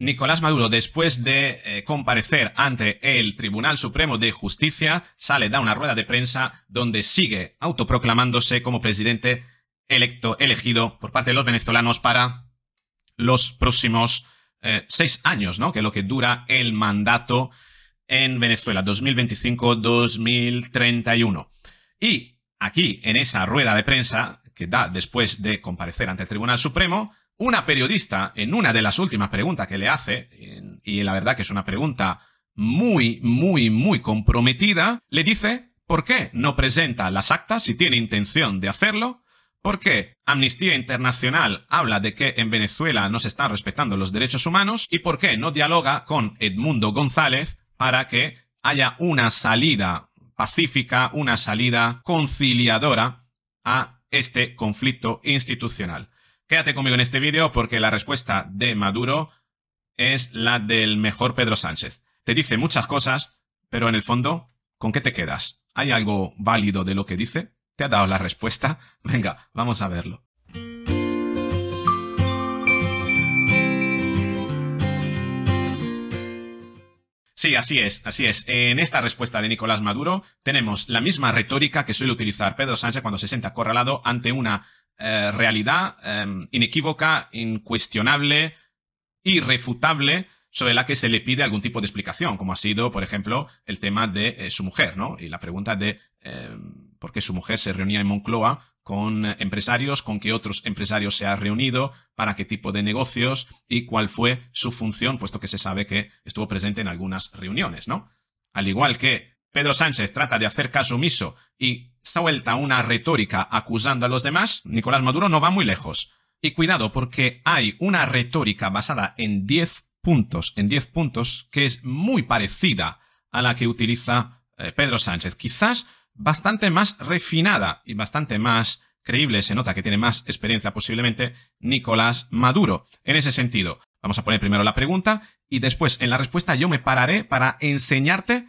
Nicolás Maduro, después de eh, comparecer ante el Tribunal Supremo de Justicia, sale, da una rueda de prensa donde sigue autoproclamándose como presidente electo, elegido por parte de los venezolanos para los próximos eh, seis años, ¿no? Que es lo que dura el mandato en Venezuela, 2025-2031. Y aquí, en esa rueda de prensa que da después de comparecer ante el Tribunal Supremo, una periodista, en una de las últimas preguntas que le hace, y la verdad que es una pregunta muy, muy, muy comprometida, le dice por qué no presenta las actas si tiene intención de hacerlo, por qué Amnistía Internacional habla de que en Venezuela no se están respetando los derechos humanos y por qué no dialoga con Edmundo González para que haya una salida pacífica, una salida conciliadora a este conflicto institucional. Quédate conmigo en este vídeo porque la respuesta de Maduro es la del mejor Pedro Sánchez. Te dice muchas cosas, pero en el fondo, ¿con qué te quedas? ¿Hay algo válido de lo que dice? ¿Te ha dado la respuesta? Venga, vamos a verlo. Sí, así es, así es. En esta respuesta de Nicolás Maduro tenemos la misma retórica que suele utilizar Pedro Sánchez cuando se siente acorralado ante una eh, realidad em, inequívoca, incuestionable, irrefutable, sobre la que se le pide algún tipo de explicación, como ha sido, por ejemplo, el tema de eh, su mujer, ¿no? Y la pregunta de em, por qué su mujer se reunía en Moncloa con empresarios, con qué otros empresarios se ha reunido, para qué tipo de negocios y cuál fue su función, puesto que se sabe que estuvo presente en algunas reuniones, ¿no? Al igual que Pedro Sánchez trata de hacer caso omiso y suelta una retórica acusando a los demás, Nicolás Maduro no va muy lejos. Y cuidado porque hay una retórica basada en 10 puntos, en 10 puntos, que es muy parecida a la que utiliza eh, Pedro Sánchez. Quizás bastante más refinada y bastante más creíble, se nota que tiene más experiencia posiblemente Nicolás Maduro. En ese sentido, vamos a poner primero la pregunta y después en la respuesta yo me pararé para enseñarte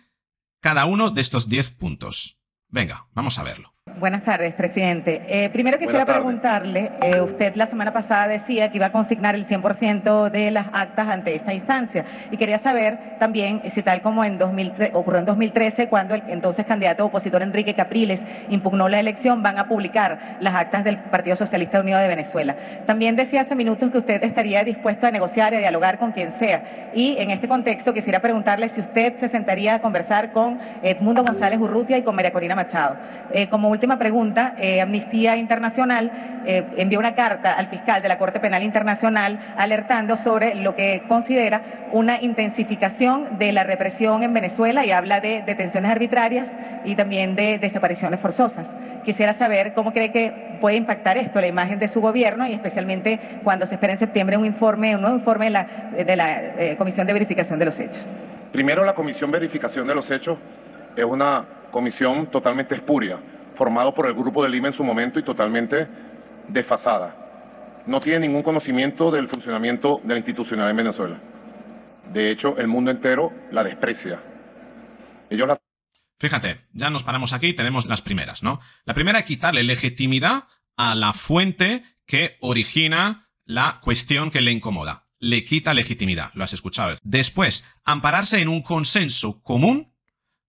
cada uno de estos 10 puntos. Venga, vamos a verlo. Buenas tardes, presidente. Eh, primero quisiera preguntarle, eh, usted la semana pasada decía que iba a consignar el 100% de las actas ante esta instancia y quería saber también si tal como en ocurrió en 2013, cuando el entonces candidato opositor Enrique Capriles impugnó la elección, van a publicar las actas del Partido Socialista Unido de Venezuela. También decía hace minutos que usted estaría dispuesto a negociar y a dialogar con quien sea. Y en este contexto quisiera preguntarle si usted se sentaría a conversar con Edmundo González Urrutia y con María Corina Machado. Eh, como última pregunta, eh, Amnistía Internacional eh, envió una carta al fiscal de la Corte Penal Internacional alertando sobre lo que considera una intensificación de la represión en Venezuela y habla de detenciones arbitrarias y también de desapariciones forzosas. Quisiera saber cómo cree que puede impactar esto la imagen de su gobierno y especialmente cuando se espera en septiembre un informe, un nuevo informe de la, de eh, Comisión de Verificación de los Hechos. Primero, la Comisión de Verificación de los Hechos es una comisión totalmente espuria formado por el grupo de Lima en su momento y totalmente desfasada. No tiene ningún conocimiento del funcionamiento de la institucional en Venezuela. De hecho, el mundo entero la desprecia. Fíjate, ya nos paramos aquí y tenemos las primeras, ¿no? La primera, quitarle legitimidad a la fuente que origina la cuestión que le incomoda. Le quita legitimidad, lo has escuchado. Después, ampararse en un consenso común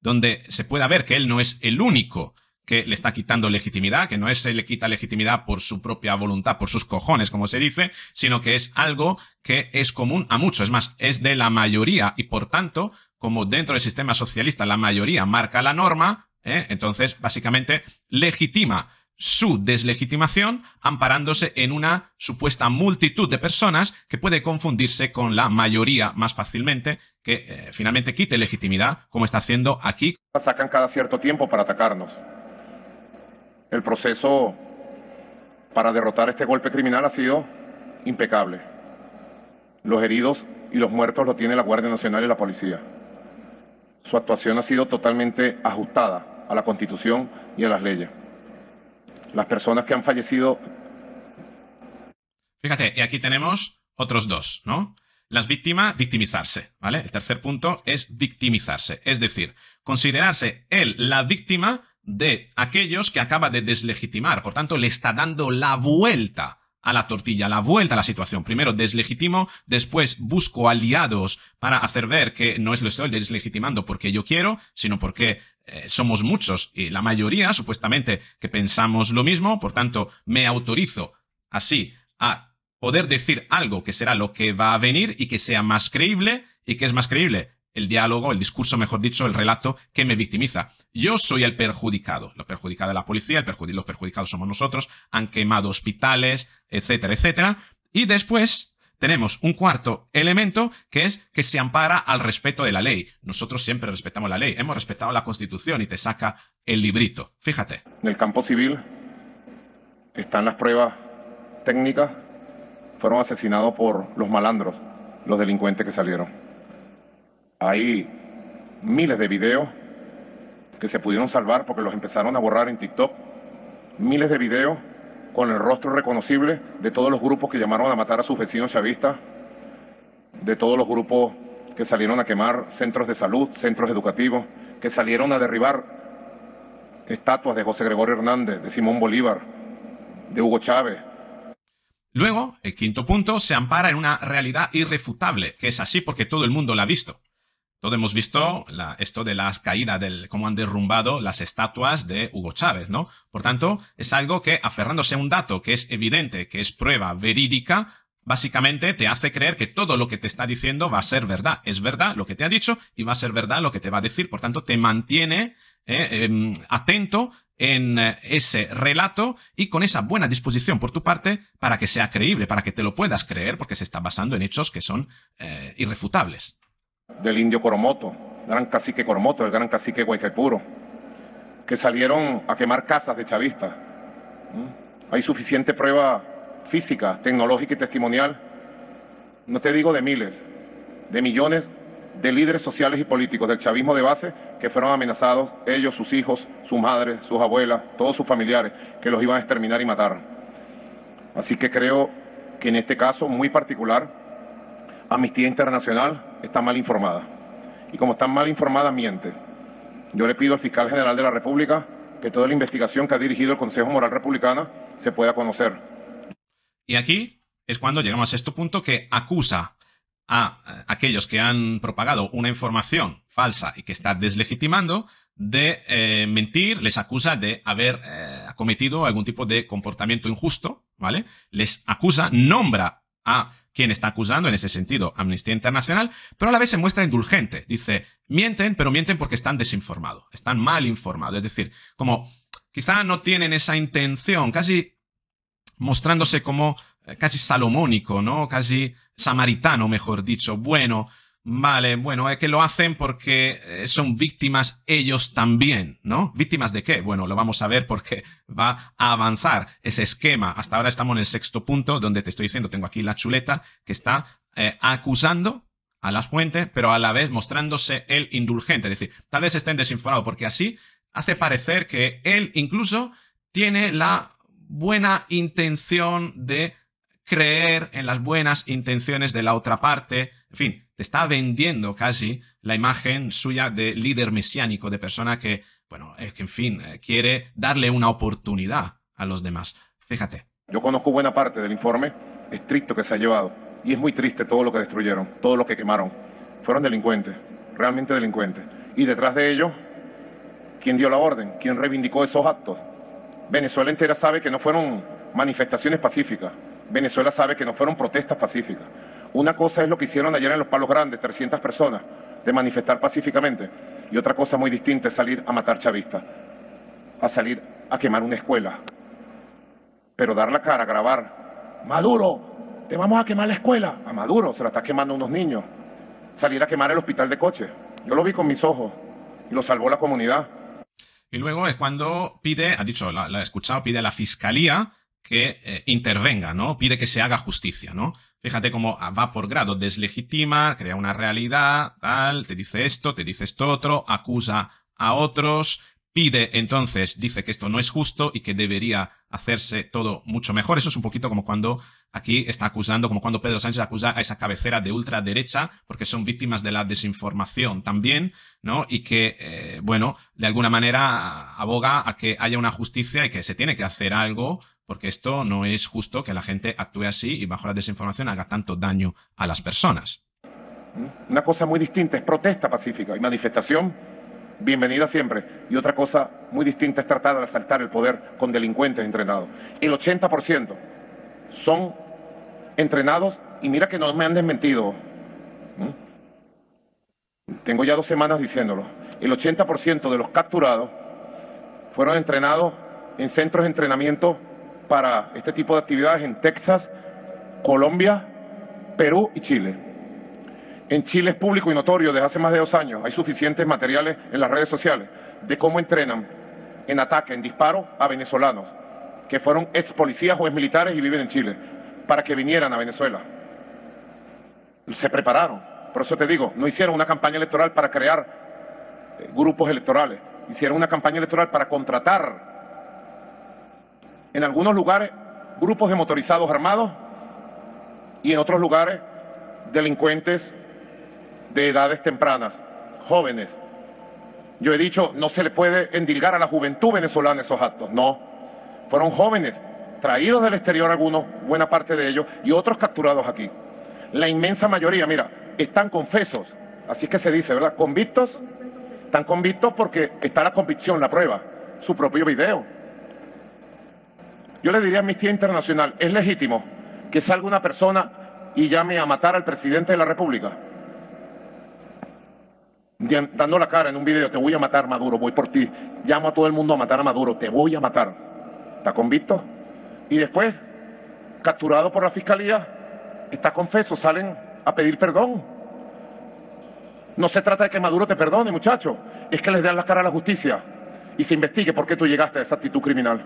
donde se pueda ver que él no es el único que le está quitando legitimidad, que no es se le quita legitimidad por su propia voluntad, por sus cojones, como se dice, sino que es algo que es común a muchos, es más, es de la mayoría y por tanto, como dentro del sistema socialista la mayoría marca la norma, ¿eh? entonces básicamente legitima su deslegitimación amparándose en una supuesta multitud de personas que puede confundirse con la mayoría más fácilmente, que eh, finalmente quite legitimidad, como está haciendo aquí. Sacan cada cierto tiempo para atacarnos. El proceso para derrotar este golpe criminal ha sido impecable. Los heridos y los muertos lo tiene la Guardia Nacional y la policía. Su actuación ha sido totalmente ajustada a la Constitución y a las leyes. Las personas que han fallecido... Fíjate, y aquí tenemos otros dos, ¿no? Las víctimas, victimizarse, ¿vale? El tercer punto es victimizarse, es decir, considerarse él la víctima de aquellos que acaba de deslegitimar. Por tanto, le está dando la vuelta a la tortilla, la vuelta a la situación. Primero deslegitimo, después busco aliados para hacer ver que no es lo estoy deslegitimando porque yo quiero, sino porque eh, somos muchos y la mayoría, supuestamente, que pensamos lo mismo. Por tanto, me autorizo así a poder decir algo que será lo que va a venir y que sea más creíble y que es más creíble el diálogo, el discurso, mejor dicho, el relato que me victimiza. Yo soy el perjudicado. Lo perjudicado es la policía, los perjudicados somos nosotros, han quemado hospitales, etcétera, etcétera. Y después tenemos un cuarto elemento que es que se ampara al respeto de la ley. Nosotros siempre respetamos la ley, hemos respetado la Constitución y te saca el librito. Fíjate. En el campo civil están las pruebas técnicas. Fueron asesinados por los malandros, los delincuentes que salieron. Hay miles de videos que se pudieron salvar porque los empezaron a borrar en TikTok. Miles de videos con el rostro reconocible de todos los grupos que llamaron a matar a sus vecinos chavistas, de todos los grupos que salieron a quemar centros de salud, centros educativos, que salieron a derribar estatuas de José Gregorio Hernández, de Simón Bolívar, de Hugo Chávez. Luego, el quinto punto se ampara en una realidad irrefutable, que es así porque todo el mundo la ha visto. Todos hemos visto la, esto de las caídas, del, cómo han derrumbado las estatuas de Hugo Chávez, ¿no? Por tanto, es algo que, aferrándose a un dato que es evidente, que es prueba verídica, básicamente te hace creer que todo lo que te está diciendo va a ser verdad. Es verdad lo que te ha dicho y va a ser verdad lo que te va a decir. Por tanto, te mantiene eh, em, atento en eh, ese relato y con esa buena disposición por tu parte para que sea creíble, para que te lo puedas creer, porque se está basando en hechos que son eh, irrefutables del indio Coromoto, gran cacique Coromoto, el gran cacique Guaycaipuro, que salieron a quemar casas de chavistas. ¿Mm? Hay suficiente prueba física, tecnológica y testimonial, no te digo de miles, de millones de líderes sociales y políticos del chavismo de base que fueron amenazados, ellos, sus hijos, sus madres, sus abuelas, todos sus familiares, que los iban a exterminar y matar. Así que creo que en este caso muy particular Amnistía Internacional está mal informada. Y como está mal informada, miente. Yo le pido al fiscal general de la República que toda la investigación que ha dirigido el Consejo Moral Republicana se pueda conocer. Y aquí es cuando llegamos a este punto que acusa a aquellos que han propagado una información falsa y que está deslegitimando de eh, mentir, les acusa de haber eh, cometido algún tipo de comportamiento injusto, ¿vale? Les acusa, nombra a quien está acusando, en ese sentido, Amnistía Internacional, pero a la vez se muestra indulgente. Dice, mienten, pero mienten porque están desinformados, están mal informados. Es decir, como quizá no tienen esa intención, casi mostrándose como eh, casi salomónico, ¿no? Casi samaritano, mejor dicho. Bueno, Vale, bueno, es que lo hacen porque eh, son víctimas ellos también, ¿no? ¿Víctimas de qué? Bueno, lo vamos a ver porque va a avanzar ese esquema. Hasta ahora estamos en el sexto punto, donde te estoy diciendo, tengo aquí la chuleta que está eh, acusando a las fuentes, pero a la vez mostrándose el indulgente. Es decir, tal vez estén desinformados, porque así hace parecer que él incluso tiene la buena intención de creer en las buenas intenciones de la otra parte. En fin, te está vendiendo casi la imagen suya de líder mesiánico, de persona que, bueno, es eh, que en fin, eh, quiere darle una oportunidad a los demás. Fíjate. Yo conozco buena parte del informe estricto que se ha llevado y es muy triste todo lo que destruyeron, todo lo que quemaron. Fueron delincuentes, realmente delincuentes. Y detrás de ellos, ¿quién dio la orden? ¿Quién reivindicó esos actos? Venezuela entera sabe que no fueron manifestaciones pacíficas. Venezuela sabe que no fueron protestas pacíficas. Una cosa es lo que hicieron ayer en Los Palos Grandes, 300 personas, de manifestar pacíficamente, y otra cosa muy distinta es salir a matar chavistas, a salir a quemar una escuela. Pero dar la cara, grabar, Maduro, te vamos a quemar la escuela. A Maduro se la está quemando unos niños. Salir a quemar el hospital de coche. Yo lo vi con mis ojos y lo salvó la comunidad. Y luego es cuando pide, ha dicho, la, he escuchado, pide a la fiscalía que eh, intervenga, ¿no? Pide que se haga justicia, ¿no? Fíjate cómo va por grado, deslegitima, crea una realidad, tal, te dice esto, te dice esto otro, acusa a otros, pide entonces, dice que esto no es justo y que debería hacerse todo mucho mejor. Eso es un poquito como cuando aquí está acusando, como cuando Pedro Sánchez acusa a esa cabecera de ultraderecha porque son víctimas de la desinformación también, ¿no? Y que, eh, bueno, de alguna manera aboga a que haya una justicia y que se tiene que hacer algo porque esto no es justo que la gente actúe así y bajo la desinformación haga tanto daño a las personas. Una cosa muy distinta es protesta pacífica y manifestación bienvenida siempre. Y otra cosa muy distinta es tratar de asaltar el poder con delincuentes entrenados. El 80% son entrenados y mira que no me han desmentido. Tengo ya dos semanas diciéndolo. El 80% de los capturados fueron entrenados en centros de entrenamiento para este tipo de actividades en Texas, Colombia, Perú y Chile. En Chile es público y notorio desde hace más de dos años. Hay suficientes materiales en las redes sociales de cómo entrenan en ataque, en disparo a venezolanos que fueron ex policías o ex militares y viven en Chile para que vinieran a Venezuela. Se prepararon. Por eso te digo, no hicieron una campaña electoral para crear eh, grupos electorales. Hicieron una campaña electoral para contratar en algunos lugares grupos de motorizados armados y en otros lugares delincuentes de edades tempranas, jóvenes. Yo he dicho, no se le puede endilgar a la juventud venezolana esos actos, no. Fueron jóvenes, traídos del exterior algunos, buena parte de ellos, y otros capturados aquí. La inmensa mayoría, mira, están confesos, así es que se dice, ¿verdad? Convictos, están convictos porque está la convicción, la prueba, su propio video. Yo le diría a Amnistía Internacional, ¿es legítimo que salga una persona y llame a matar al presidente de la República? dando la cara en un video, te voy a matar Maduro, voy por ti, llamo a todo el mundo a matar a Maduro, te voy a matar. Está convicto. Y después, capturado por la fiscalía, está confeso, salen a pedir perdón. No se trata de que Maduro te perdone, muchacho, es que les den la cara a la justicia y se investigue por qué tú llegaste a esa actitud criminal.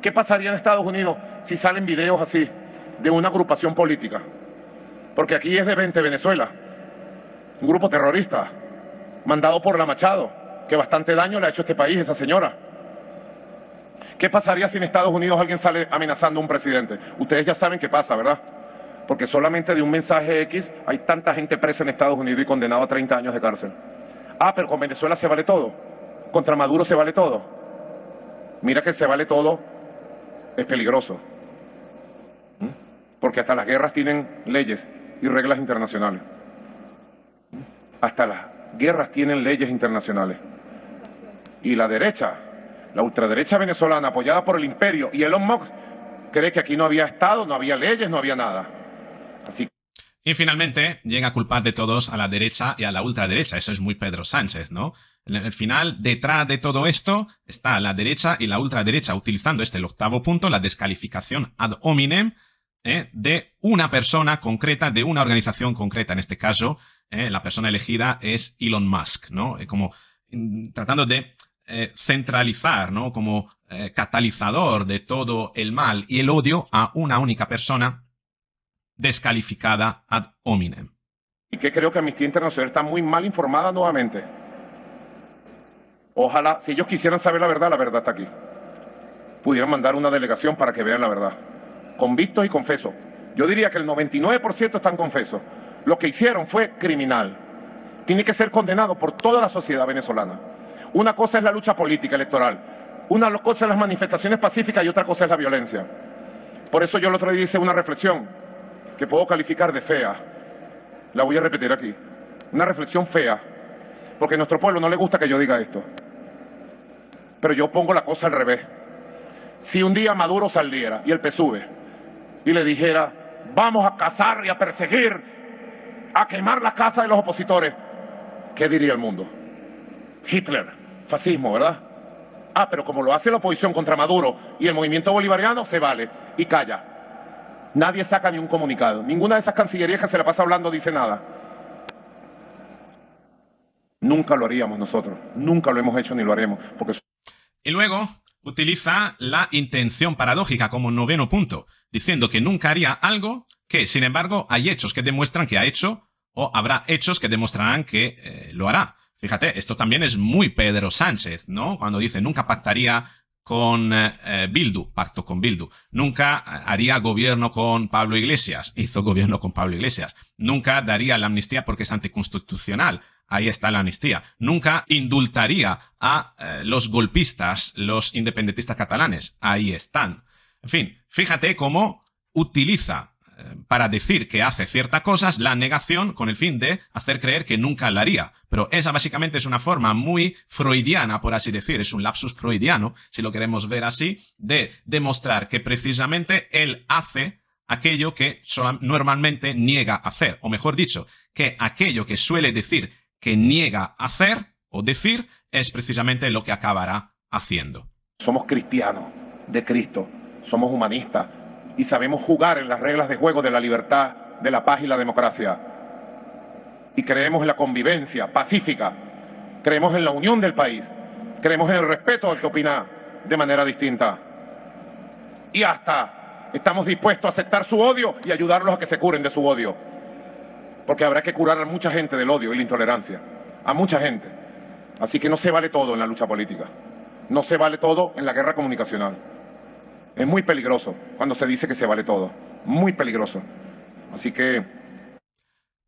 ¿Qué pasaría en Estados Unidos si salen videos así de una agrupación política? Porque aquí es de 20 Venezuela, un grupo terrorista, mandado por la Machado, que bastante daño le ha hecho a este país esa señora. ¿Qué pasaría si en Estados Unidos alguien sale amenazando a un presidente? Ustedes ya saben qué pasa, ¿verdad? Porque solamente de un mensaje X hay tanta gente presa en Estados Unidos y condenada a 30 años de cárcel. Ah, pero con Venezuela se vale todo. Contra Maduro se vale todo. Mira que se vale todo es peligroso. ¿Mm? Porque hasta las guerras tienen leyes y reglas internacionales. ¿Mm? Hasta las guerras tienen leyes internacionales. Y la derecha, la ultraderecha venezolana apoyada por el imperio y Elon Musk, cree que aquí no había Estado, no había leyes, no había nada. Así Y finalmente llega a culpar de todos a la derecha y a la ultraderecha. Eso es muy Pedro Sánchez, ¿no? En el final, detrás de todo esto, está la derecha y la ultraderecha utilizando este el octavo punto, la descalificación ad hominem, eh, de una persona concreta, de una organización concreta en este caso, ¿eh? la persona elegida es Elon Musk, ¿no? Eh, como mm, tratando de eh, centralizar, ¿no? Como catalizador de todo el mal y el odio a una única persona descalificada ad hominem. Y que creo que Amnistía Internacional está muy mal informada nuevamente. Ojalá, si ellos quisieran saber la verdad, la verdad está aquí. Pudieran mandar una delegación para que vean la verdad. Convictos y confesos. Yo diría que el 99% están confesos. Lo que hicieron fue criminal. Tiene que ser condenado por toda la sociedad venezolana. Una cosa es la lucha política electoral, una cosa es las manifestaciones pacíficas y otra cosa es la violencia. Por eso yo el otro día hice una reflexión que puedo calificar de fea. La voy a repetir aquí. Una reflexión fea. Porque a nuestro pueblo no le gusta que yo diga esto. Pero yo pongo la cosa al revés. Si un día Maduro saliera y el PSUV y le dijera, vamos a cazar y a perseguir a quemar las casas de los opositores, ¿qué diría el mundo? Hitler, fascismo, ¿verdad? Ah, pero como lo hace la oposición contra Maduro y el movimiento bolivariano, se vale y calla. Nadie saca ni un comunicado. Ninguna de esas cancillerías que se la pasa hablando dice nada. Nunca lo haríamos nosotros. Nunca lo hemos hecho ni lo haremos. Porque... Y luego utiliza la intención paradójica como noveno punto, diciendo que nunca haría algo que, sin embargo, hay hechos que demuestran que ha hecho o habrá hechos que demostrarán que eh, lo hará. Fíjate, esto también es muy Pedro Sánchez, ¿no? Cuando dice nunca pactaría con eh, Bildu, pacto con Bildu. Nunca haría gobierno con Pablo Iglesias, hizo gobierno con Pablo Iglesias. Nunca daría la amnistía porque es anticonstitucional, ahí está la amnistía. Nunca indultaría a eh, los golpistas, los independentistas catalanes, ahí están. En fin, fíjate cómo utiliza para decir que hace ciertas cosas, la negación con el fin de hacer creer que nunca la haría. Pero esa básicamente es una forma muy freudiana, por así decir, es un lapsus freudiano, si lo queremos ver así, de demostrar que precisamente él hace aquello que normalmente niega hacer, o mejor dicho, que aquello que suele decir que niega hacer o decir es precisamente lo que acabará haciendo. Somos cristianos de Cristo, somos humanistas, y sabemos jugar en las reglas de juego de la libertad, de la paz y la democracia. Y creemos en la convivencia pacífica, creemos en la unión del país, creemos en el respeto al que opina de manera distinta. Y hasta estamos dispuestos a aceptar su odio y ayudarlos a que se curen de su odio. Porque habrá que curar a mucha gente del odio y la intolerancia, a mucha gente. Así que no se vale todo en la lucha política, no se vale todo en la guerra comunicacional. Es muy peligroso cuando se dice que se vale todo. Muy peligroso. Así que...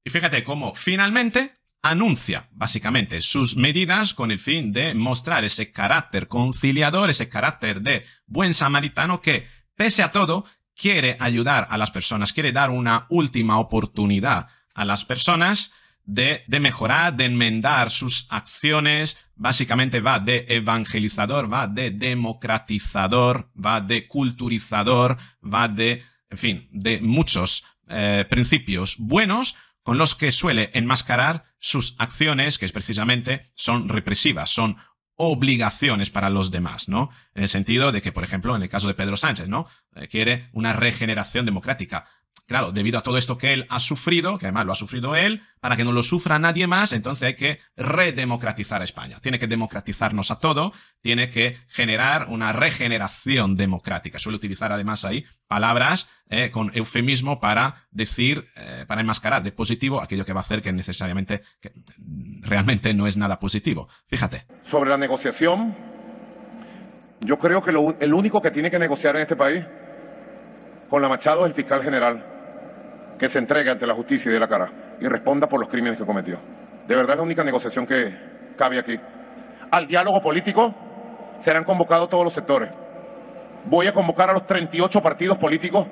Y fíjate cómo finalmente anuncia básicamente sus medidas con el fin de mostrar ese carácter conciliador, ese carácter de buen samaritano que, pese a todo, quiere ayudar a las personas, quiere dar una última oportunidad a las personas de, mejorar, de enmendar sus acciones. Básicamente va de evangelizador, va de democratizador, va de culturizador, va de, en fin, de muchos eh, principios buenos con los que suele enmascarar sus acciones, que es precisamente son represivas, son obligaciones para los demás, ¿no? En el sentido de que, por ejemplo, en el caso de Pedro Sánchez, ¿no? Eh, quiere una regeneración democrática claro, debido a todo esto que él ha sufrido, que además lo ha sufrido él, para que no lo sufra nadie más, entonces hay que redemocratizar a España. Tiene que democratizarnos a todo, tiene que generar una regeneración democrática. Suele utilizar además ahí palabras eh, con eufemismo para decir, eh, para enmascarar de positivo aquello que va a hacer que necesariamente, realmente no es nada positivo. Fíjate. Sobre la negociación, yo creo que el único que tiene que negociar en este país con la Machado es el fiscal general que se entregue ante la justicia y de la cara y responda por los crímenes que cometió. De verdad es la única negociación que cabe aquí. Al diálogo político serán convocados todos los sectores. Voy a convocar a los 38 partidos políticos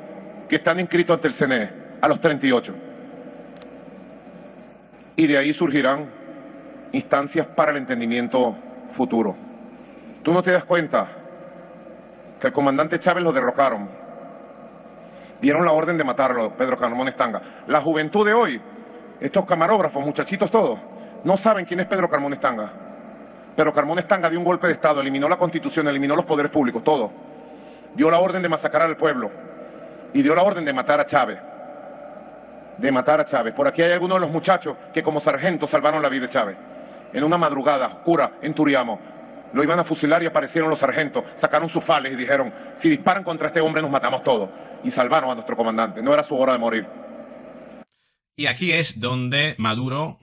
que están inscritos ante el CNE, a los 38. Y de ahí surgirán instancias para el entendimiento futuro. Tú no te das cuenta que el comandante Chávez lo derrocaron dieron la orden de matarlo, Pedro Carmón Estanga. La juventud de hoy, estos camarógrafos, muchachitos todos, no saben quién es Pedro Carmón Estanga. Pero Carmona Estanga dio un golpe de Estado, eliminó la constitución, eliminó los poderes públicos, todo. Dio la orden de masacrar al pueblo y dio la orden de matar a Chávez. De matar a Chávez. Por aquí hay algunos de los muchachos que como sargentos salvaron la vida de Chávez. En una madrugada oscura en Turiamo, lo iban a fusilar y aparecieron los sargentos, sacaron sus fales y dijeron, si disparan contra este hombre nos matamos todos. Y salvaron a nuestro comandante, no era su hora de morir. Y aquí es donde Maduro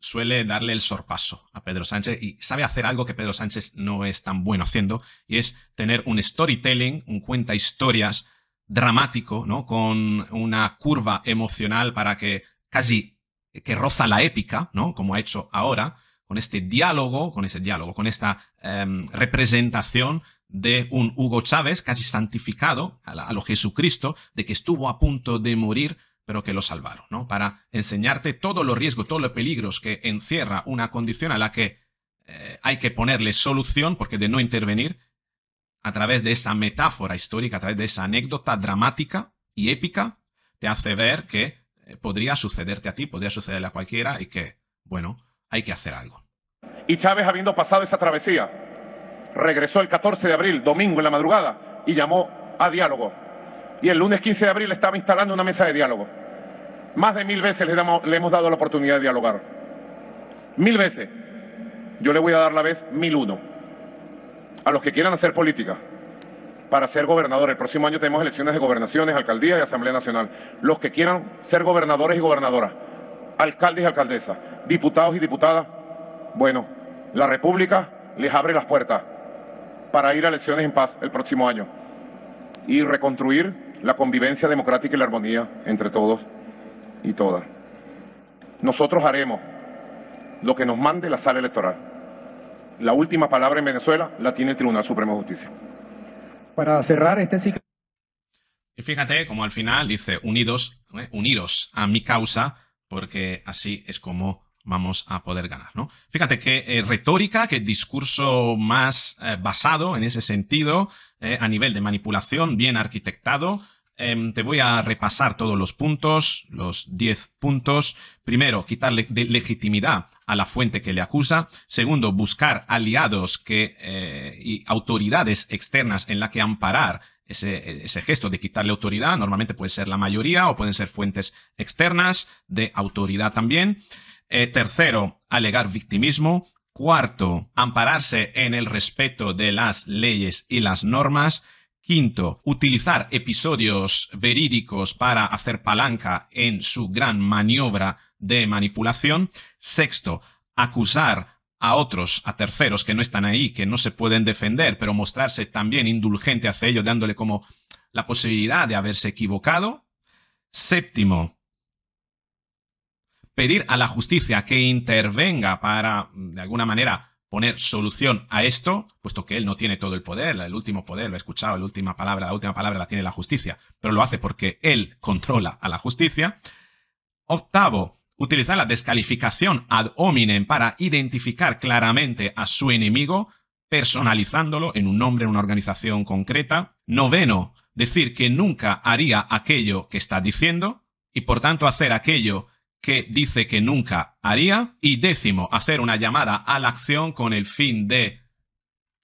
suele darle el sorpaso a Pedro Sánchez y sabe hacer algo que Pedro Sánchez no es tan bueno haciendo, y es tener un storytelling, un cuenta historias dramático, ¿no? Con una curva emocional para que casi que roza la épica, ¿no? Como ha hecho ahora, con este diálogo, con ese diálogo, con esta em, representación de un Hugo Chávez casi santificado a, lo Jesucristo, de que estuvo a punto de morir, pero que lo salvaron, ¿no? Para enseñarte todos los riesgos, todos los peligros que encierra una condición a la que eh, hay que ponerle solución, porque de no intervenir, a través de esa metáfora histórica, a través de esa anécdota dramática y épica, te hace ver que eh, podría sucederte a ti, podría sucederle a cualquiera y que, bueno, hay que hacer algo. Y Chávez, habiendo pasado esa travesía, regresó el 14 de abril, domingo en la madrugada, y llamó a diálogo. Y el lunes 15 de abril estaba instalando una mesa de diálogo. Más de mil veces le, hemos dado la oportunidad de dialogar. Mil veces. Yo le voy a dar la vez mil uno. A los que quieran hacer política para ser gobernador. El próximo año tenemos elecciones de gobernaciones, alcaldías y Asamblea Nacional. Los que quieran ser gobernadores y gobernadoras alcaldes y alcaldesas, diputados y diputadas, bueno, la República les abre las puertas para ir a elecciones en paz el próximo año y reconstruir la convivencia democrática y la armonía entre todos y todas. Nosotros haremos lo que nos mande la sala electoral. La última palabra en Venezuela la tiene el Tribunal Supremo de Justicia. Para cerrar este ciclo... Y fíjate como al final dice, unidos, ¿eh? unidos a mi causa, porque así es como vamos a poder ganar, ¿no? Fíjate qué eh, retórica, qué discurso más eh, basado en ese sentido, eh, a nivel de manipulación, bien arquitectado. Em, te voy a repasar todos los puntos, los 10 puntos. Primero, quitarle legitimidad a la fuente que le acusa. Segundo, buscar aliados que, y autoridades externas en la que amparar ese, gesto de quitarle autoridad. Normalmente puede ser la mayoría o pueden ser fuentes externas de autoridad también. Eh, tercero, alegar victimismo. Cuarto, ampararse en el respeto de las leyes y las normas. Quinto, utilizar episodios verídicos para hacer palanca en su gran maniobra de manipulación. Sexto, acusar a otros, a terceros que no están ahí, que no se pueden defender, pero mostrarse también indulgente hacia ellos, dándole como la posibilidad de haberse equivocado. Séptimo, pedir a la justicia que intervenga para, de alguna manera, poner solución a esto, puesto que él no tiene todo el poder, el último poder, lo he escuchado, la última palabra, la última palabra la tiene la justicia, pero lo hace porque él controla a la justicia. Octavo, utilizar la descalificación ad hominem para identificar claramente a su enemigo, personalizándolo en un nombre, en una organización concreta. Noveno, decir que nunca haría aquello que está diciendo y por tanto hacer aquello que dice que nunca haría. Y décimo, hacer una llamada a la acción con el fin de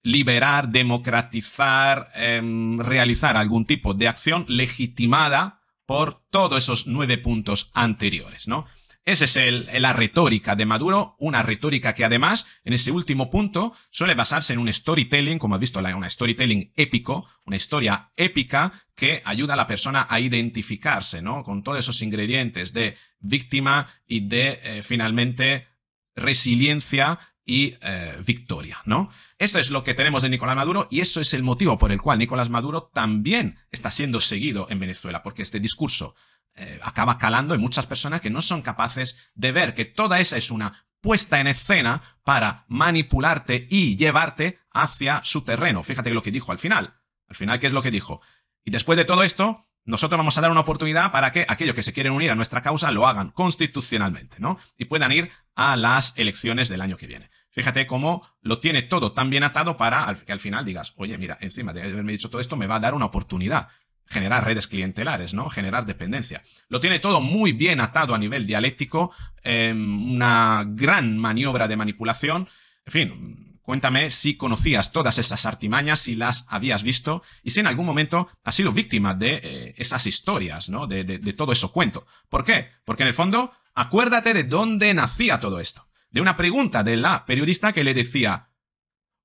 liberar, democratizar, em, realizar algún tipo de acción legitimada por todos esos nueve puntos anteriores, ¿no? Esa es la retórica de Maduro, una retórica que además, en ese último punto, suele basarse en un storytelling, como has visto, una storytelling épico, una historia épica que ayuda a la persona a identificarse, ¿no? Con todos esos ingredientes de víctima y de, eh, finalmente, resiliencia y eh, victoria, ¿no? Esto es lo que tenemos de Nicolás Maduro y eso es el motivo por el cual Nicolás Maduro también está siendo seguido en Venezuela, porque este discurso eh, acaba calando y muchas personas que no son capaces de ver que toda esa es una puesta en escena para manipularte y llevarte hacia su terreno. Fíjate lo que dijo al final. Al final, ¿qué es lo que dijo? Y después de todo esto, nosotros vamos a dar una oportunidad para que aquellos que se quieren unir a nuestra causa lo hagan constitucionalmente, ¿no? Y puedan ir a las elecciones del año que viene. Fíjate cómo lo tiene todo tan bien atado para que al final digas, oye, mira, encima de haberme dicho todo esto, me va a dar una oportunidad generar redes clientelares, ¿no? Generar dependencia. Lo tiene todo muy bien atado a nivel dialéctico, em, una gran maniobra de manipulación. En fin, cuéntame si conocías todas esas artimañas, si las habías visto y si en algún momento has sido víctima de eh, esas historias, ¿no? De, todo eso cuento. ¿Por qué? Porque en el fondo, acuérdate de dónde nacía todo esto. De una pregunta de la periodista que le decía,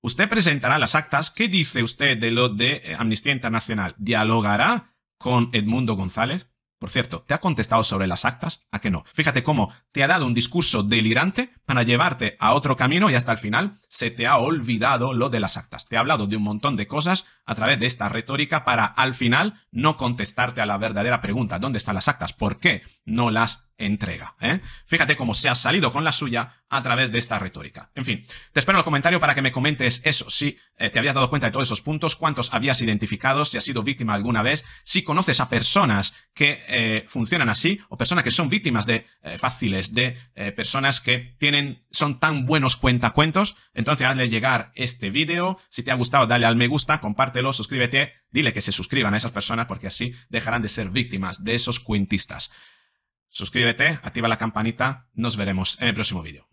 Usted presentará las actas. ¿Qué dice usted de lo de eh, Amnistía Internacional? ¿Dialogará con Edmundo González? Por cierto, ¿te ha contestado sobre las actas? ¿A que no? Fíjate cómo te ha dado un discurso delirante para llevarte a otro camino y hasta el final se te ha olvidado lo de las actas. Te ha hablado de un montón de cosas a través de esta retórica para al final no contestarte a la verdadera pregunta. ¿Dónde están las actas? ¿Por qué no las entrega. ¿eh? Fíjate cómo se ha salido con la suya a través de esta retórica. En fin, te espero en los comentarios para que me comentes eso, si eh, te habías dado cuenta de todos esos puntos, cuántos habías identificado, si has sido víctima alguna vez, si conoces a personas que eh, funcionan así o personas que son víctimas de fáciles, de personas que tienen, son tan buenos cuentacuentos. Entonces hazle llegar este vídeo. Si te ha gustado, dale al me gusta, compártelo, suscríbete, dile que se suscriban a esas personas porque así dejarán de ser víctimas de esos cuentistas. Suscríbete, activa la campanita. Nos veremos en el próximo vídeo.